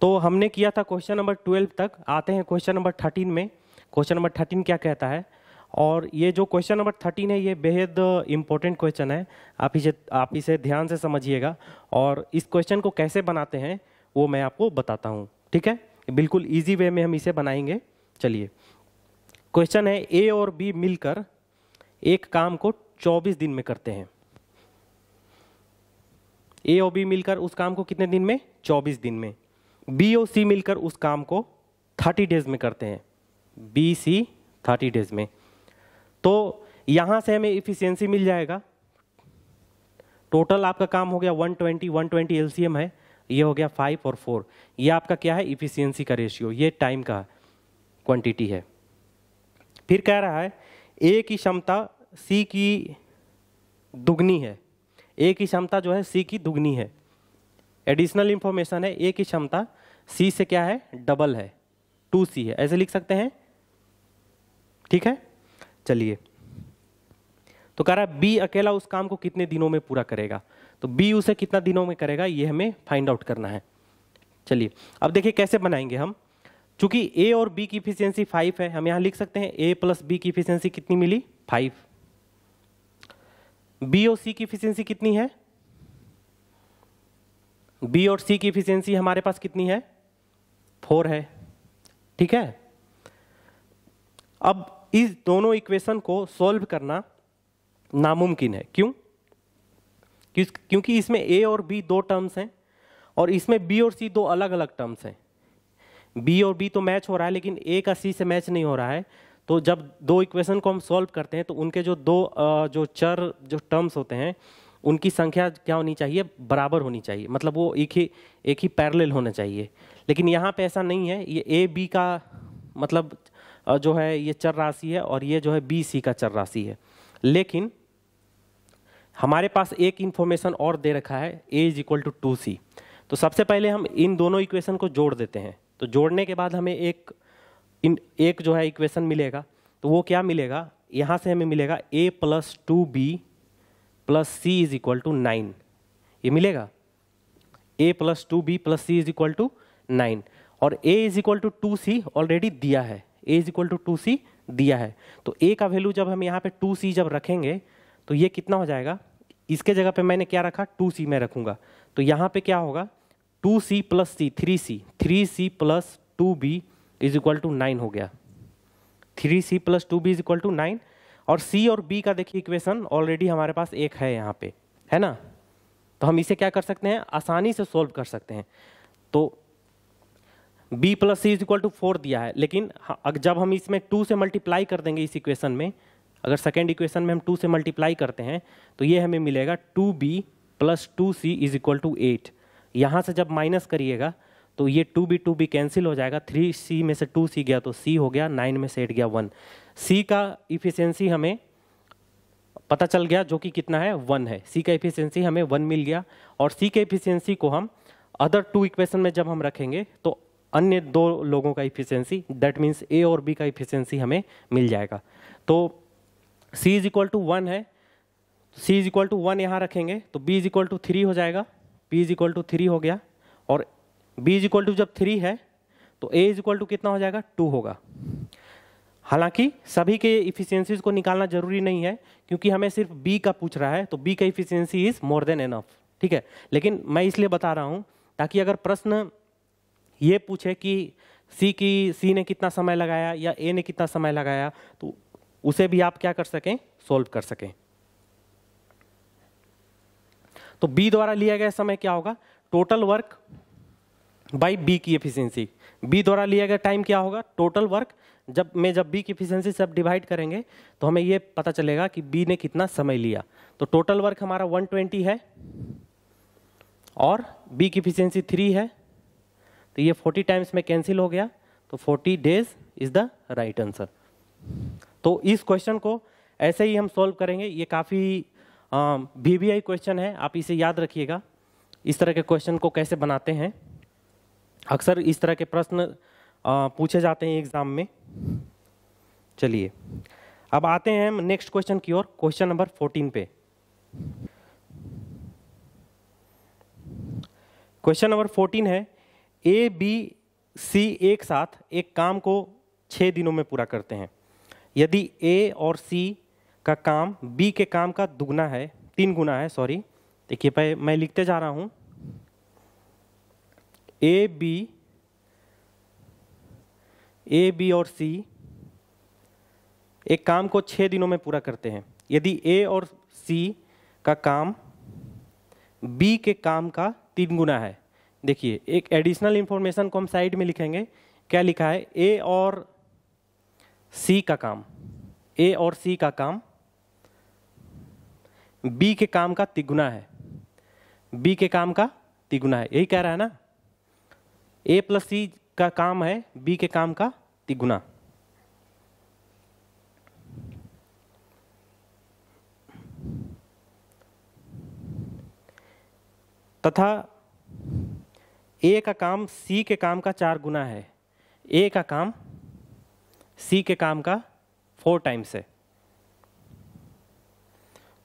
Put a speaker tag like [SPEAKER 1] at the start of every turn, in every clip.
[SPEAKER 1] तो हमने किया था क्वेश्चन नंबर ट्वेल्व तक आते हैं क्वेश्चन नंबर थर्टीन में क्वेश्चन नंबर थर्टीन क्या कहता है और ये जो क्वेश्चन नंबर थर्टीन है ये बेहद इम्पोर्टेंट क्वेश्चन है आप इसे आप इसे ध्यान से समझिएगा और इस क्वेश्चन को कैसे बनाते हैं वो मैं आपको बताता हूँ ठीक है बिल्कुल ईजी वे में हम इसे बनाएंगे चलिए क्वेश्चन है ए और बी मिलकर एक काम को 24 दिन में करते हैं ए और बी मिलकर उस काम को कितने दिन में 24 दिन में बी और सी मिलकर उस काम को थर्टी डेज में करते हैं बी सी थर्टी डेज में तो यहाँ से हमें इफिशियंसी मिल जाएगा टोटल आपका काम हो गया 120 120 एलसीएम है ये हो गया फाइव और फोर ये आपका क्या है इफिशियंसी का रेशियो ये टाइम का क्वांटिटी है फिर कह रहा है ए की क्षमता सी की दुगनी है ए की क्षमता जो है सी की दुगनी है एडिशनल इंफॉर्मेशन है ए की क्षमता सी से क्या है डबल है टू सी है ऐसे लिख सकते हैं ठीक है चलिए तो कह रहा है बी अकेला उस काम को कितने दिनों में पूरा करेगा तो बी उसे कितना दिनों में करेगा ये हमें फाइंड आउट करना है चलिए अब देखिए कैसे बनाएंगे हम चूंकि ए और बी की इफिशियंसी फाइव है हम यहां लिख सकते हैं ए प्लस बी की इफिशियंसी कितनी मिली फाइव बी और सी की इफिशियंसी कितनी है बी और सी की इफिशियंसी हमारे पास कितनी है फोर है ठीक है अब इस दोनों इक्वेशन को सॉल्व करना नामुमकिन है क्यों क्योंकि इसमें ए और बी दो टर्म्स हैं और इसमें बी और सी दो अलग अलग टर्म्स हैं बी और बी तो मैच हो रहा है लेकिन ए का सी से मैच नहीं हो रहा है तो जब दो इक्वेशन को हम सॉल्व करते हैं तो उनके जो दो जो चर जो टर्म्स होते हैं उनकी संख्या क्या होनी चाहिए बराबर होनी चाहिए मतलब वो एक ही एक ही पैरेलल होना चाहिए लेकिन यहाँ पे ऐसा नहीं है ये ए बी का मतलब जो है ये चर राशि है और ये जो है बी सी का चर राशि है लेकिन हमारे पास एक इन्फॉर्मेशन और दे रखा है A is equal to two C तो सबसे पहले हम इन दोनों इक्वेशन को जोड़ देते हैं तो जोड़ने के बाद हमें एक इन एक जो है इक्वेशन मिलेगा तो वो क्या मिलेगा यहाँ से हमें मिलेगा A plus two B plus C is equal to nine ये मिलेगा A plus two B plus C is equal to nine और A is equal to two C already दिया है A is equal to two C दिया है तो ए का value जब हम यहाँ पे टू सी जब रखेंगे तो ये कितना हो जाएगा इसके जगह पे मैंने क्या रखा टू सी में रखूंगा तो यहाँ पे क्या होगा two C plus C three C three C plus two B is equal to nine हो गया three C plus two B is equal to nine और सी और बी का देखिए इक्वेशन ऑलरेडी हमारे पास एक है यहाँ पे है ना तो हम इसे क्या कर सकते हैं आसानी से सोल्व कर सकते हैं तो b plus C is equal to four दिया है लेकिन जब हम इसमें टू से मल्टीप्लाई कर देंगे इस इक्वेशन में अगर सेकेंड इक्वेशन में हम टू से मल्टीप्लाई करते हैं तो ये हमें मिलेगा two B plus two C is equal to eight यहाँ से जब माइनस करिएगा तो ये two B two B cancel हो जाएगा थ्री सी में से टू सी गया तो सी हो गया नाइन में से एट गया वन सी का इफिशियंसी हमें पता चल गया जो कि कितना है वन है सी का इफिशियंसी हमें वन मिल गया और सी के इफिशियंसी को हम अदर टू इक्वेशन में जब हम रखेंगे तो अन्य दो लोगों का इफिशियंसी दैट मीन्स ए और बी का इफिशियंसी हमें मिल जाएगा तो C is equal to one है C is equal to one यहाँ रखेंगे तो B is equal to three हो जाएगा B is equal to three हो गया और बी इज इक्वल टू जब थ्री है तो ए इज इक्वल टू कितना हो जाएगा टू होगा हालांकि सभी के इफिशियंसीज को निकालना जरूरी नहीं है क्योंकि हमें सिर्फ बी का पूछ रहा है तो बी का efficiency is more than enough ठीक है लेकिन मैं इसलिए बता रहा हूँ ताकि अगर प्रश्न ये पूछे कि सी की सी ने कितना समय लगाया या ए ने कितना समय लगाया तो उसे भी आप क्या कर सकें सोल्व कर सकें तो बी द्वारा लिया गया समय क्या होगा टोटल वर्क बाई बी की एफिशिएंसी बी द्वारा लिया गया टाइम क्या होगा टोटल वर्क जब में जब बी की एफिशिएंसी सब डिवाइड करेंगे तो हमें यह पता चलेगा कि बी ने कितना समय लिया तो टोटल वर्क हमारा 120 है और बी की एफिशिएंसी 3 है तो ये 40 टाइम्स में कैंसिल हो गया तो 40 days is the right answer तो इस क्वेश्चन को ऐसे ही हम सॉल्व करेंगे ये काफ़ी वी आई क्वेश्चन है आप इसे याद रखिएगा इस तरह के क्वेश्चन को कैसे बनाते हैं अक्सर इस तरह के प्रश्न पूछे जाते हैं एग्जाम में चलिए अब आते हैं हम नेक्स्ट क्वेश्चन की ओर क्वेश्चन नंबर 14 पे क्वेश्चन नंबर 14 है ए बी सी एक साथ एक काम को छः दिनों में पूरा करते हैं यदि ए और सी का काम बी के काम का दुगना है तीन गुना है सॉरी देखिए भाई मैं लिखते जा रहा हूँ ए बी ए बी और सी एक काम को छः दिनों में पूरा करते हैं यदि ए और सी का काम बी के काम का तीन गुना है देखिए एक एडिशनल इंफॉर्मेशन को हम साइड में लिखेंगे क्या लिखा है ए और सी का काम ए और सी का काम बी के काम का तिगुना है बी के काम का तिगुना है यही कह रहा है ना ए प्लस सी का काम है बी के काम का तिगुना तथा ए का काम सी के काम का चार गुना है ए का काम सी के काम का फोर टाइम्स है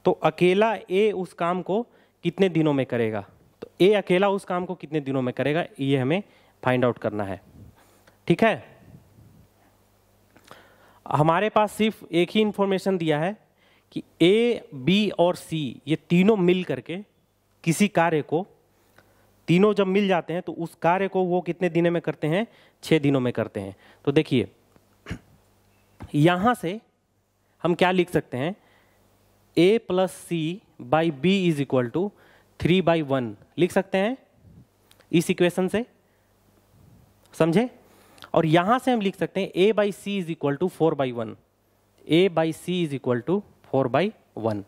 [SPEAKER 1] तो अकेला ए उस काम को कितने दिनों में करेगा तो ए अकेला उस काम को कितने दिनों में करेगा ये हमें फाइंड आउट करना है ठीक है हमारे पास सिर्फ एक ही इंफॉर्मेशन दिया है कि ए बी और सी ये तीनों मिल करके किसी कार्य को तीनों जब मिल जाते हैं तो उस कार्य को वो कितने दिनों में करते हैं छः दिनों में करते हैं तो देखिए यहाँ से हम क्या लिख सकते हैं A plus C by B is equal to three by one लिख सकते हैं इस इक्वेशन से समझे और यहां से हम लिख सकते हैं A by C is equal to four by one A by C is equal to four by one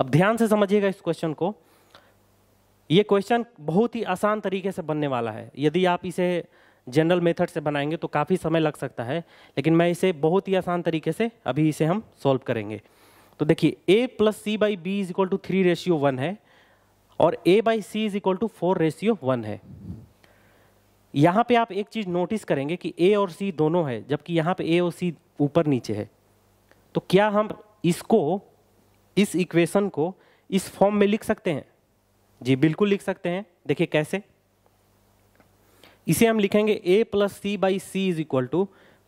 [SPEAKER 1] अब ध्यान से समझिएगा इस क्वेश्चन को ये क्वेश्चन बहुत ही आसान तरीके से बनने वाला है यदि आप इसे जनरल मेथड से बनाएंगे तो काफ़ी समय लग सकता है लेकिन मैं इसे बहुत ही आसान तरीके से अभी इसे हम सॉल्व करेंगे तो देखिए A plus C by B is equal to three ratio one है और A by C is equal to four ratio one है यहाँ पे आप एक चीज़ नोटिस करेंगे कि ए और सी दोनों है जबकि यहाँ पे ए और सी ऊपर नीचे है तो क्या हम इसको इस इक्वेशन को इस फॉर्म में लिख सकते हैं जी बिल्कुल लिख सकते हैं देखिए कैसे इसे हम लिखेंगे A plus C by C is equal to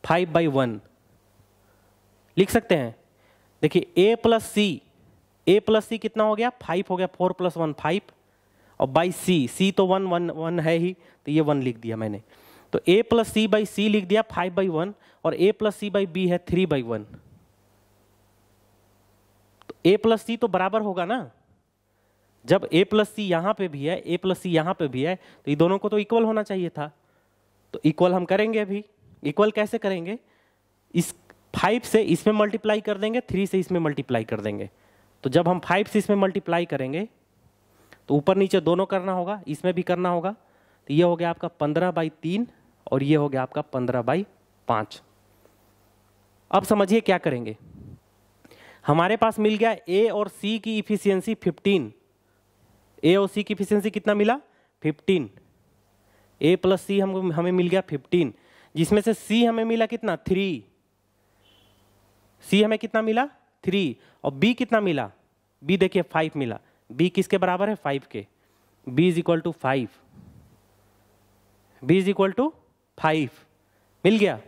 [SPEAKER 1] five by one लिख सकते हैं देखिए A plus C A plus सी कितना हो गया फाइव हो गया फोर प्लस वन फाइव और बाई सी सी तो वन वन वन है ही तो ये वन लिख दिया मैंने तो ए प्लस सी बाई सी लिख दिया फाइव बाई वन और A plus C by B है थ्री बाई वन तो ए प्लस सी तो बराबर होगा ना जब ए प्लस सी यहाँ पे भी है ए प्लस सी यहाँ पे भी है तो ये दोनों को तो इक्वल होना चाहिए था तो इक्वल हम करेंगे अभी इक्वल कैसे करेंगे इस फाइव से इसमें मल्टीप्लाई कर देंगे थ्री से इसमें मल्टीप्लाई कर देंगे तो जब हम फाइव से इसमें मल्टीप्लाई करेंगे तो ऊपर नीचे दोनों करना होगा इसमें भी करना होगा तो ये हो गया आपका पंद्रह बाई तीन और ये हो गया आपका पंद्रह बाई पाँच अब समझिए क्या करेंगे हमारे पास मिल गया ए और सी की इफिशियंसी फिफ्टीन ए और सी की इफिशियंसी कितना मिला 15 ए प्लस सी हमको हमें मिल गया 15 जिसमें से सी हमें मिला कितना थ्री सी हमें कितना मिला थ्री और बी कितना मिला बी देखिए फाइव मिला बी किसके बराबर है फाइव के B is equal to five B is equal to five मिल गया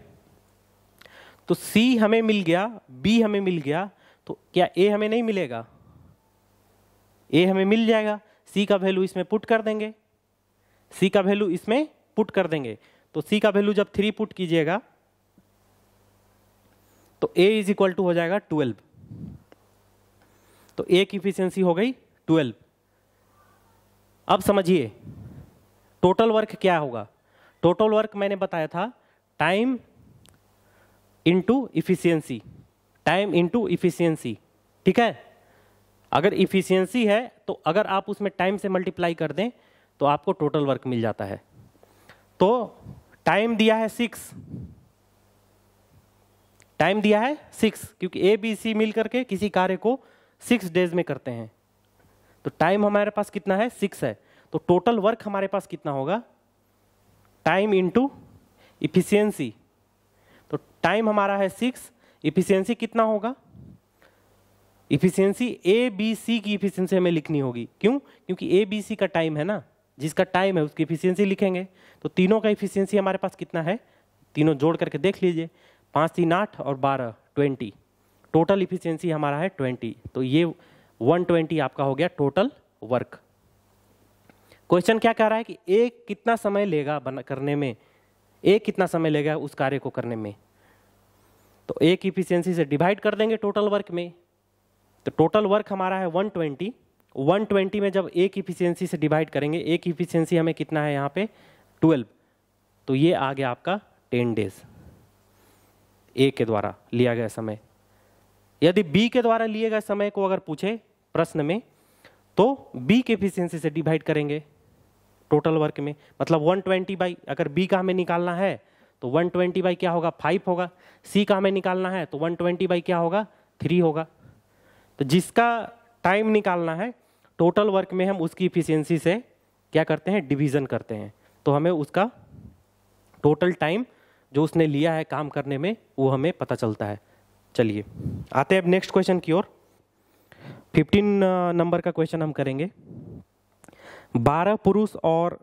[SPEAKER 1] तो सी हमें मिल गया बी हमें मिल गया तो क्या ए हमें नहीं मिलेगा ए हमें मिल जाएगा सी का वैल्यू इसमें पुट कर देंगे सी का वैल्यू इसमें पुट कर देंगे तो सी का वैल्यू जब थ्री पुट कीजिएगा तो ए इज इक्वल टू हो जाएगा ट्वेल्व तो ए की इफिशियंसी हो गई ट्वेल्व अब समझिए टोटल वर्क क्या होगा टोटल वर्क मैंने बताया था time into efficiency time into efficiency ठीक है अगर इफ़िशियंसी है तो अगर आप उसमें टाइम से मल्टीप्लाई कर दें तो आपको टोटल वर्क मिल जाता है तो टाइम दिया है सिक्स टाइम दिया है सिक्स क्योंकि ए बी सी मिल करके किसी कार्य को सिक्स डेज में करते हैं तो टाइम हमारे पास कितना है सिक्स है तो टोटल वर्क हमारे पास कितना होगा टाइम इंटू इफिशियंसी तो टाइम हमारा है सिक्स इफिशियंसी कितना होगा इफिशियंसी ए बी सी की इफिशियंसी हमें लिखनी होगी क्यों क्योंकि ए बी सी का टाइम है ना जिसका टाइम है उसकी इफिशियंसी लिखेंगे तो तीनों का इफिशियंसी हमारे पास कितना है तीनों जोड़ करके देख लीजिए पाँच तीन आठ और बारह ट्वेंटी टोटल इफिशियंसी हमारा है ट्वेंटी तो ये वन ट्वेंटी आपका हो गया टोटल वर्क क्वेश्चन क्या कह रहा है कि ए कितना समय लेगा बना करने में ए कितना समय लेगा उस कार्य को करने में तो एक इफिशियंसी से डिवाइड कर देंगे टोटल वर्क में तो टोटल वर्क हमारा है 120 120 में जब एक इफिशियंसी से डिवाइड करेंगे एक इफिशियंसी हमें कितना है यहाँ पे 12 तो ये आ गया आपका 10 डेज ए के द्वारा लिया गया समय यदि बी के द्वारा लिए गए समय को अगर पूछे प्रश्न में तो बी के इफिशियंसी से डिवाइड करेंगे टोटल वर्क में मतलब 120 ट्वेंटी बाई अगर बी का हमें निकालना है तो 120 ट्वेंटी बाई क्या होगा फाइव होगा सी का हमें निकालना है तो 120 ट्वेंटी बाई क्या होगा थ्री होगा तो जिसका टाइम निकालना है टोटल वर्क में हम उसकी इफिशियंसी से क्या करते हैं डिवीजन करते हैं तो हमें उसका टोटल टाइम जो उसने लिया है काम करने में वो हमें पता चलता है चलिए आते हैं अब नेक्स्ट क्वेश्चन की ओर 15 नंबर का क्वेश्चन हम करेंगे 12 पुरुष और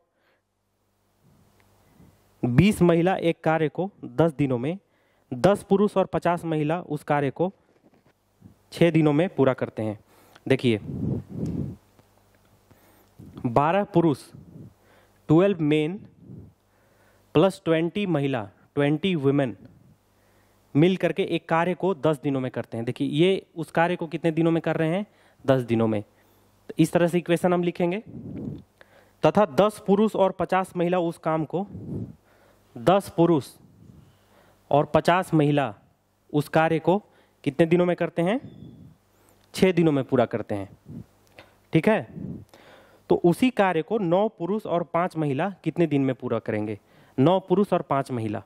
[SPEAKER 1] 20 महिला एक कार्य को 10 दिनों में 10 पुरुष और 50 महिला उस कार्य को छः दिनों में पूरा करते हैं देखिए बारह पुरुष ट्वेल्व मेन प्लस ट्वेंटी महिला ट्वेंटी वुमेन मिल करके एक कार्य को दस दिनों में करते हैं देखिए ये उस कार्य को कितने दिनों में कर रहे हैं दस दिनों में तो इस तरह से इक्वेशन हम लिखेंगे तथा दस पुरुष और पचास महिला उस काम को दस पुरुष और पचास महिला उस कार्य को कितने दिनों में करते हैं छः दिनों में पूरा करते हैं ठीक है तो उसी कार्य को नौ पुरुष और पांच महिला कितने दिन में पूरा करेंगे नौ पुरुष और पांच महिला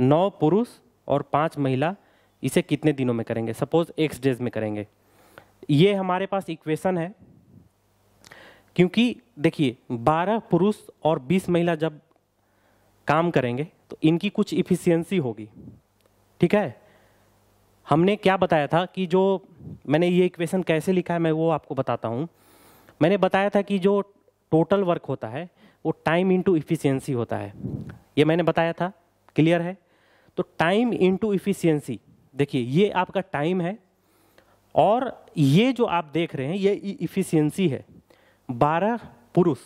[SPEAKER 1] नौ पुरुष और पांच महिला इसे कितने दिनों में करेंगे सपोज एक्स डेज में करेंगे ये हमारे पास इक्वेशन है क्योंकि देखिए बारह पुरुष और बीस महिला जब काम करेंगे तो इनकी कुछ इफिशियंसी होगी ठीक है हमने क्या बताया था कि जो मैंने ये इक्वेशन कैसे लिखा है मैं वो आपको बताता हूँ मैंने बताया था कि जो टोटल वर्क होता है वो टाइम इंटू इफिशियंसी होता है ये मैंने बताया था क्लियर है तो टाइम इंटू इफिशियंसी देखिए ये आपका टाइम है और ये जो आप देख रहे हैं ये इफिशियंसी e है बारह पुरुष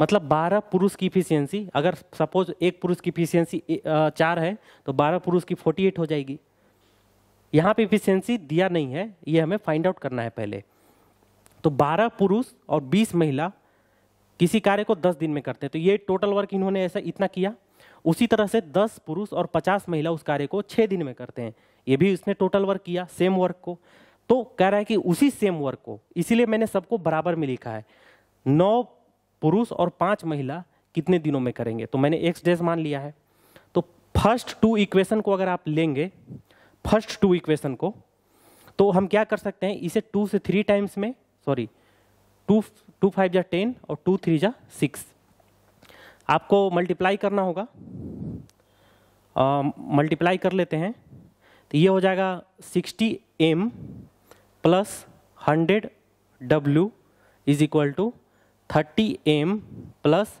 [SPEAKER 1] मतलब बारह पुरुष की इफिशियंसी अगर सपोज एक पुरुष की इफिशियंसी चार है तो बारह पुरुष की फोर्टी एट हो जाएगी यहाँ पे इफिशियंसी दिया नहीं है ये हमें फाइंड आउट करना है पहले तो 12 पुरुष और 20 महिला किसी कार्य को 10 दिन में करते हैं तो ये टोटल वर्क इन्होंने ऐसा इतना किया उसी तरह से 10 पुरुष और 50 महिला उस कार्य को 6 दिन में करते हैं ये भी उसने टोटल वर्क किया सेम वर्क को तो कह रहा है कि उसी सेम वर्क को इसीलिए मैंने सबको बराबर में लिखा है नौ पुरुष और पाँच महिला कितने दिनों में करेंगे तो मैंने एक्स डेज मान लिया है तो फर्स्ट टू इक्वेशन को अगर आप लेंगे फर्स्ट टू इक्वेशन को तो हम क्या कर सकते हैं इसे टू से थ्री टाइम्स में सॉरी टू टू फाइव जा टेन और टू थ्री जा सिक्स आपको मल्टीप्लाई करना होगा मल्टीप्लाई कर लेते हैं तो ये हो जाएगा sixty M plus hundred W is equal to thirty M plus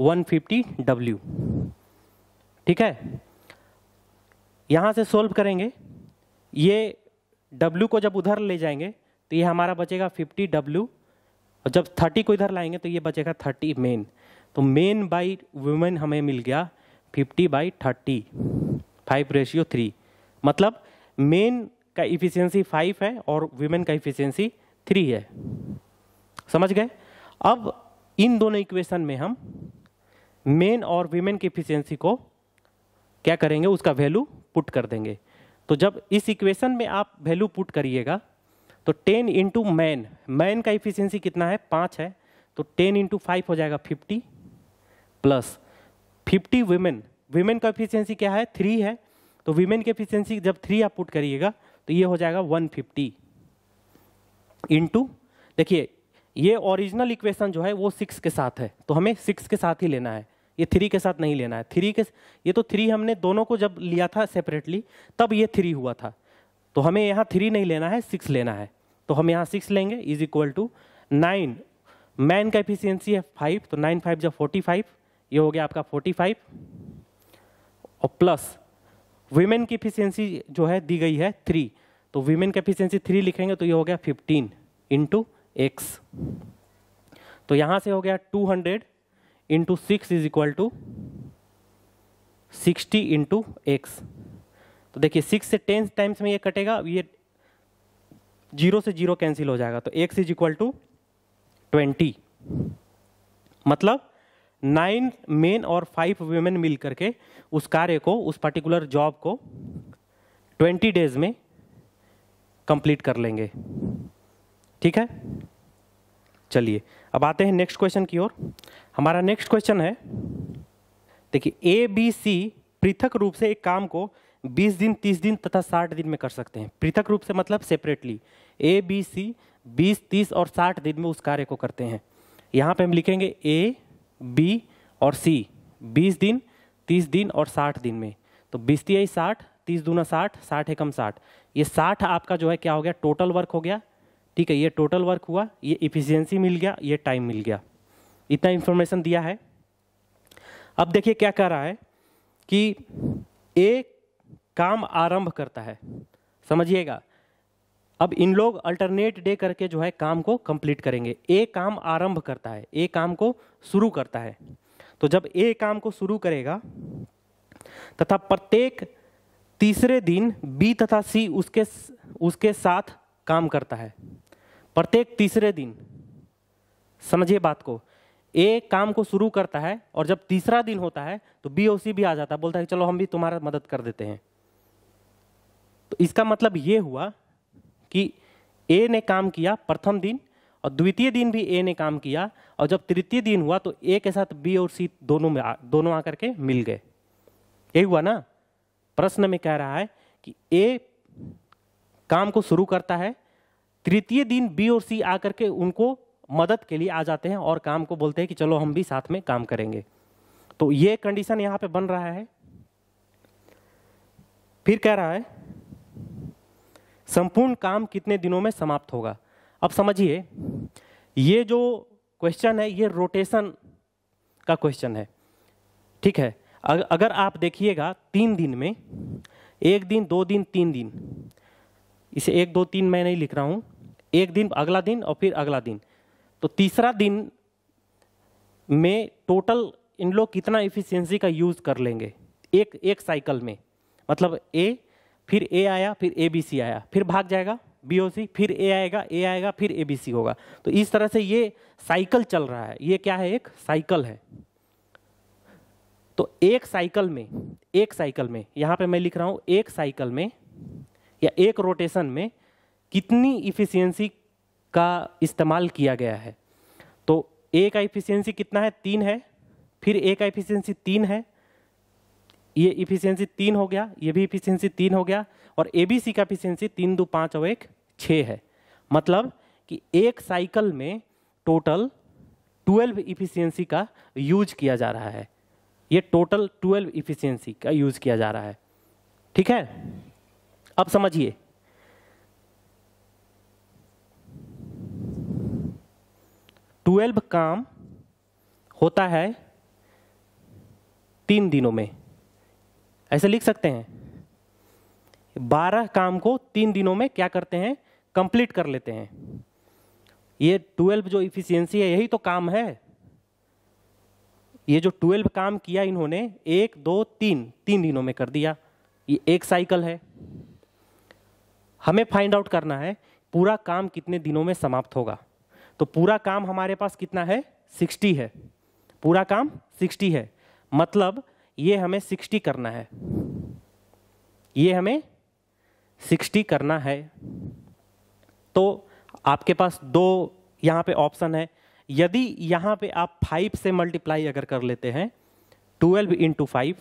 [SPEAKER 1] one fifty W ठीक है यहाँ से सोल्व करेंगे ये W को जब उधर ले जाएंगे तो ये हमारा बचेगा W और जब 30 को इधर लाएंगे तो ये बचेगा 30 मेन तो मेन बाई वुमेन हमें मिल गया 50 बाई 30 फाइव रेशियो थ्री मतलब मेन का इफिशियंसी फाइव है और वुमेन का इफिशियंसी थ्री है समझ गए अब इन दोनों इक्वेशन में हम मेन और वीमेन की इफिशियंसी को क्या करेंगे उसका वैल्यू पुट कर देंगे तो जब इस इक्वेशन में आप वैल्यू पुट करिएगा तो 10 इंटू मैन मैन का इफिशियंसी कितना है पाँच है तो 10 इंटू फाइव हो जाएगा 50 प्लस 50 वीमेन वीमेन का इफिशियंसी क्या है थ्री है तो वीमेन की इफिशियंसी जब थ्री आप पुट करिएगा तो ये हो जाएगा 150 फिफ्टी इंटू देखिए ये ओरिजिनल इक्वेशन जो है वो सिक्स के साथ है तो हमें सिक्स के साथ ही लेना है ये थ्री के साथ नहीं लेना है थ्री के ये तो थ्री हमने दोनों को जब लिया था सेपरेटली तब ये थ्री हुआ था तो हमें यहाँ थ्री नहीं लेना है सिक्स लेना है तो हम यहाँ सिक्स लेंगे is equal to nine man का एफिशियंसी है फाइव तो नाइन फाइव जब फोर्टी फाइव ये हो गया आपका फोर्टी फाइव और प्लस वीमेन की एफिशियंसी जो है दी गई है थ्री तो वीमेन का एफिशियंसी थ्री लिखेंगे तो ये हो गया फिफ्टीन इंटू एक्स तो यहाँ से हो गया two hundred into six is equal to sixty into X तो देखिए सिक्स से टेन टाइम्स में ये कटेगा ये जीरो से जीरो कैंसिल हो जाएगा तो X is equal to twenty मतलब नाइन मेन और फाइव वेमेन मिल करके उस कार्य को उस पर्टिकुलर जॉब को ट्वेंटी डेज में कंप्लीट कर लेंगे ठीक है चलिए अब आते हैं नेक्स्ट क्वेश्चन की ओर हमारा नेक्स्ट क्वेश्चन है देखिए ए बी सी पृथक रूप से एक काम को 20 दिन 30 दिन तथा 60 दिन में कर सकते हैं पृथक रूप से मतलब सेपरेटली ए बी सी 20 30 और 60 दिन में उस कार्य को करते हैं यहाँ पे हम लिखेंगे ए बी और सी 20 दिन 30 दिन और 60 दिन में तो बीस तिहाई साठ तीस दूना साठ साठ एकम साठ ये साठ आपका जो है क्या हो गया टोटल वर्क हो गया ठीक है ये टोटल वर्क हुआ ये इफिशियंसी मिल गया ये टाइम मिल गया इतना इन्फॉर्मेशन दिया है अब देखिए क्या कह रहा है कि एक काम आरंभ करता है समझिएगा अब इन लोग अल्टरनेट डे करके जो है काम को कंप्लीट करेंगे ए काम आरंभ करता है ए काम को शुरू करता है तो जब ए काम को शुरू करेगा तथा प्रत्येक तीसरे दिन बी तथा सी उसके उसके साथ काम करता है प्रत्येक तीसरे दिन समझिए बात को ए काम को शुरू करता है और जब तीसरा दिन होता है तो बी ओ सी भी आ जाता है बोलता है चलो हम भी तुम्हारा मदद कर देते हैं तो इसका मतलब ये हुआ कि ए ने काम किया प्रथम दिन और द्वितीय दिन भी ए ने काम किया और जब तृतीय दिन हुआ तो ए के साथ बी और सी दोनों में आ, दोनों आकर के मिल गए यही हुआ ना प्रश्न में कह रहा है कि ए काम को शुरू करता है तृतीय दिन बी और सी आकर के उनको मदद के लिए आ जाते हैं और काम को बोलते हैं कि चलो हम भी साथ में काम करेंगे तो ये कंडीशन यहाँ पे बन रहा है फिर कह रहा है संपूर्ण काम कितने दिनों में समाप्त होगा अब समझिए ये जो क्वेश्चन है ये रोटेशन का क्वेश्चन है ठीक है अगर आप देखिएगा तीन दिन में एक दिन दो दिन तीन दिन इसे एक दो तीन मैं नहीं लिख रहा हूँ एक दिन अगला दिन और फिर अगला दिन तो तीसरा दिन में टोटल इन लोग कितना इफिशियंसी का यूज़ कर लेंगे एक एक साइकिल में मतलब ए फिर ए आया फिर ए बी सी आया फिर भाग जाएगा बी ओ सी फिर ए आएगा ए आएगा फिर ए बी सी होगा तो इस तरह से ये साइकिल चल रहा है ये क्या है एक साइकिल है तो एक साइकिल में एक साइकिल में यहाँ पे मैं लिख रहा हूँ एक साइकिल में या एक रोटेशन में कितनी इफ़िशियंसी का इस्तेमाल किया गया है तो ए का इफ़िशियंसी कितना है तीन है फिर ए का इफ़िशियंसी तीन है ये इफ़िशियंसी तीन हो गया ये भी इफ़िशियंसी तीन हो गया और ए बी सी का इफ़िशियंसी तीन दो पाँच और एक छः है मतलब कि एक साइकिल में टोटल ट्वेल्व इफ़िशियंसी का यूज किया जा रहा है ये टोटल ट्वेल्व इफ़िशियंसी का यूज किया जा रहा है ठीक है अब समझिए ट्वेल्व काम होता है तीन दिनों में ऐसे लिख सकते हैं बारह काम को तीन दिनों में क्या करते हैं कंप्लीट कर लेते हैं ये ट्वेल्व जो इफिशियंसी है यही तो काम है ये जो ट्वेल्व काम किया इन्होंने एक दो तीन तीन दिनों में कर दिया ये एक साइकिल है हमें फाइंड आउट करना है पूरा काम कितने दिनों में समाप्त होगा तो पूरा काम हमारे पास कितना है सिक्सटी है पूरा काम सिक्सटी है मतलब ये हमें सिक्सटी करना है ये हमें सिक्सटी करना है तो आपके पास दो यहाँ पे ऑप्शन है यदि यहाँ पे आप फाइव से मल्टीप्लाई अगर कर लेते हैं ट्वेल्व इंटू फाइव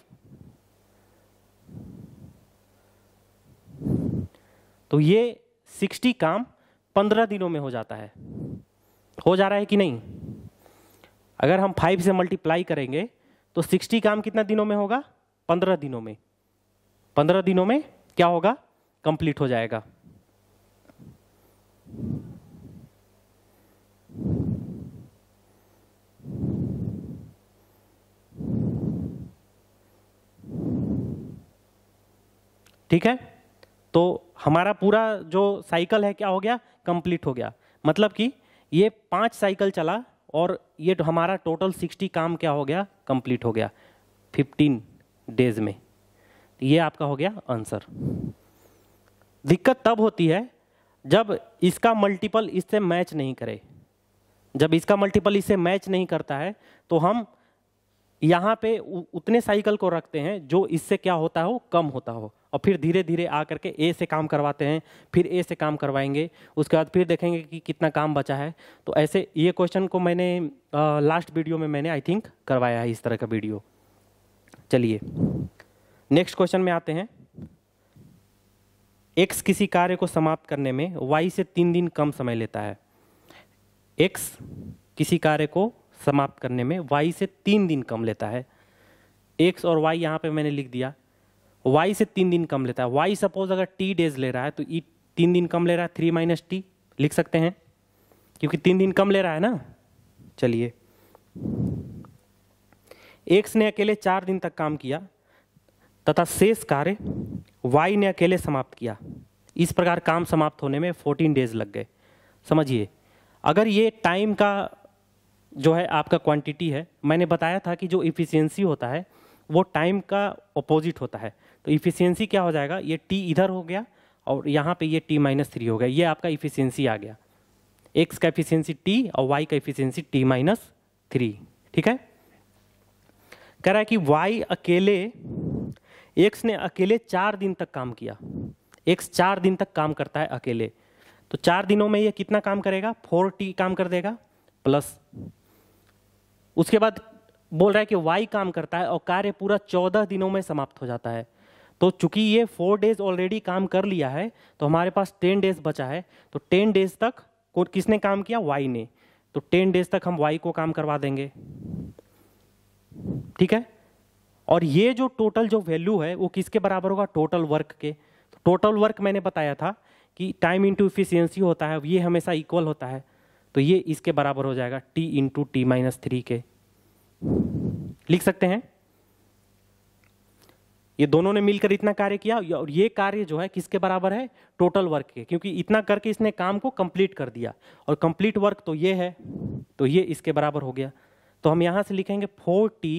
[SPEAKER 1] तो ये सिक्सटी काम पंद्रह दिनों में हो जाता है हो जा रहा है कि नहीं अगर हम फाइव से मल्टीप्लाई करेंगे तो सिक्सटी काम कितना दिनों में होगा पंद्रह दिनों में पंद्रह दिनों में क्या होगा कंप्लीट हो जाएगा ठीक है तो हमारा पूरा जो साइकिल है क्या हो गया कंप्लीट हो गया मतलब कि ये पाँच साइकिल चला और ये तो हमारा टोटल सिक्सटी काम क्या हो गया कंप्लीट हो गया फिफ्टीन डेज में ये आपका हो गया आंसर दिक्कत तब होती है जब इसका मल्टीपल इससे मैच नहीं करे जब इसका मल्टीपल इससे मैच नहीं करता है तो हम यहाँ पे उतने साइकिल को रखते हैं जो इससे क्या होता हो कम होता हो और फिर धीरे धीरे आ करके ए से काम करवाते हैं फिर ए से काम करवाएंगे उसके बाद फिर देखेंगे कि कितना काम बचा है तो ऐसे ये क्वेश्चन को मैंने आ, लास्ट वीडियो में मैंने आई थिंक करवाया है इस तरह का वीडियो चलिए नेक्स्ट क्वेश्चन में आते हैं एक्स किसी कार्य को समाप्त करने में वाई से तीन दिन कम समय लेता है एक्स किसी कार्य को समाप्त करने में वाई से तीन दिन कम लेता है एक्स और वाई यहाँ पे मैंने लिख दिया वाई से तीन दिन कम लेता है वाई सपोज अगर टी डेज ले रहा है तो ई e तीन दिन कम ले रहा है थ्री माइनस टी लिख सकते हैं क्योंकि तीन दिन कम ले रहा है ना चलिए एक्स ने अकेले चार दिन तक काम किया तथा शेष कार्य वाई ने अकेले समाप्त किया इस प्रकार काम समाप्त होने में फोर्टीन डेज लग गए समझिए अगर ये टाइम का जो है आपका क्वांटिटी है मैंने बताया था कि जो इफ़िशियंसी होता है वो टाइम का अपोजिट होता है तो इफिशियंसी क्या हो जाएगा ये टी इधर हो गया और यहाँ पे ये टी माइनस थ्री हो गया ये आपका इफिशियंसी आ गया एक्स का इफिशियंसी टी और वाई का इफिशियंसी टी माइनस थ्री ठीक है कह रहा है कि वाई अकेले एक्स ने अकेले चार दिन तक काम किया एक्स चार दिन तक काम करता है अकेले तो चार दिनों में ये कितना काम करेगा फोर टी काम कर देगा प्लस उसके बाद बोल रहा है कि वाई काम करता है और कार्य पूरा चौदह दिनों में समाप्त हो जाता है तो चूंकि ये फोर डेज ऑलरेडी काम कर लिया है तो हमारे पास टेन डेज बचा है तो टेन डेज तक को किसने काम किया वाई ने तो टेन डेज तक हम वाई को काम करवा देंगे ठीक है और ये जो टोटल जो वैल्यू है वो किसके बराबर होगा टोटल वर्क के तो टोटल वर्क मैंने बताया था कि टाइम इंटू इफिशियंसी होता है ये हमेशा इक्वल होता है तो ये इसके बराबर हो जाएगा T into T minus three के लिख सकते हैं ये दोनों ने मिलकर इतना कार्य किया और ये कार्य जो है किसके बराबर है टोटल वर्क के क्योंकि इतना करके इसने काम को कंप्लीट कर दिया और कंप्लीट वर्क तो ये है तो ये इसके बराबर हो गया तो हम यहाँ से लिखेंगे four T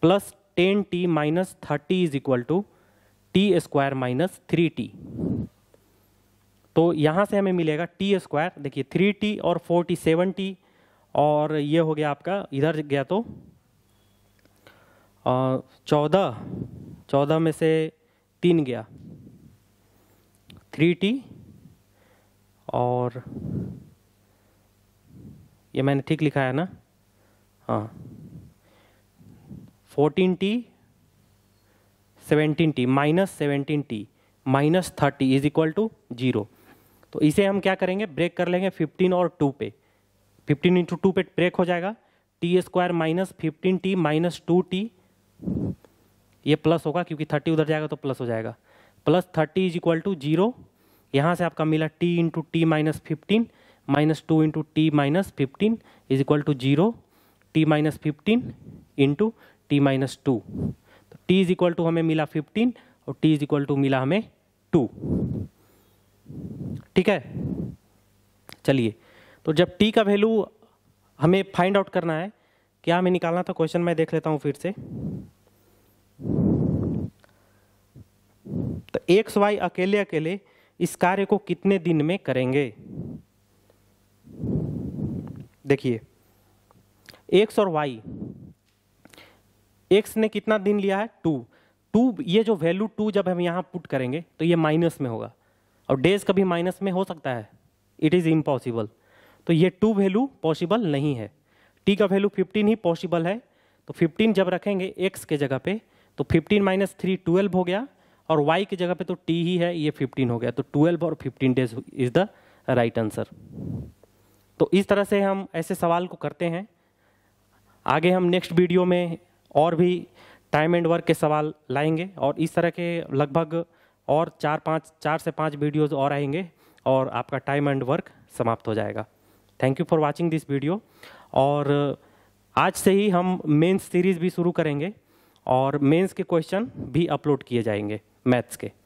[SPEAKER 1] plus ten T minus thirty is equal to T square minus three T तो यहाँ से हमें मिलेगा टी स्क्वायर देखिए थ्री टी और फोर टी सेवन टी और ये हो गया आपका इधर गया तो चौदह चौदह में से तीन गया थ्री टी और ये मैंने ठीक लिखा है ना हाँ fourteen T seventeen T minus seventeen T minus thirty is equal to zero तो इसे हम क्या करेंगे ब्रेक कर लेंगे फिफ्टीन और टू पे फिफ्टीन इंटू टू पे ब्रेक हो जाएगा T square minus fifteen T minus two T ये प्लस होगा क्योंकि थर्टी उधर जाएगा तो प्लस हो जाएगा plus thirty is equal to zero यहाँ से आपका मिला T into T minus fifteen minus two into T minus fifteen is equal to zero T minus fifteen into T minus two तो टी इज इक्वल टू हमें मिला fifteen और T is equal to मिला हमें to ठीक है चलिए तो जब टी का वैल्यू हमें फाइंड आउट करना है क्या हमें निकालना था क्वेश्चन मैं देख लेता हूँ फिर से तो एक्स वाई अकेले अकेले इस कार्य को कितने दिन में करेंगे देखिए एक्स और वाई एक्स ने कितना दिन लिया है टू टू ये जो वैल्यू टू जब हम यहाँ पुट करेंगे तो ये माइनस में होगा और डेज कभी माइनस में हो सकता है इट इज़ इम्पॉसिबल तो ये टू वैल्यू पॉसिबल नहीं है टी का वैल्यू फिफ्टीन ही पॉसिबल है तो फिफ्टीन जब रखेंगे एक्स के जगह पे तो फिफ्टीन माइनस थ्री ट्वेल्व हो गया और वाई की जगह पे तो टी ही है ये फिफ्टीन हो गया तो ट्वेल्व और fifteen days is the right answer तो इस तरह से हम ऐसे सवाल को करते हैं आगे हम नेक्स्ट वीडियो में और भी टाइम एंड वर्क के सवाल लाएंगे और इस तरह के लगभग और चार पाँच चार से पाँच वीडियोज़ और आएंगे और आपका टाइम एंड वर्क समाप्त हो जाएगा thank you for watching this video और आज से ही हम मेंस सीरीज भी शुरू करेंगे और मेंस के क्वेश्चन भी अपलोड किए जाएंगे मैथ्स के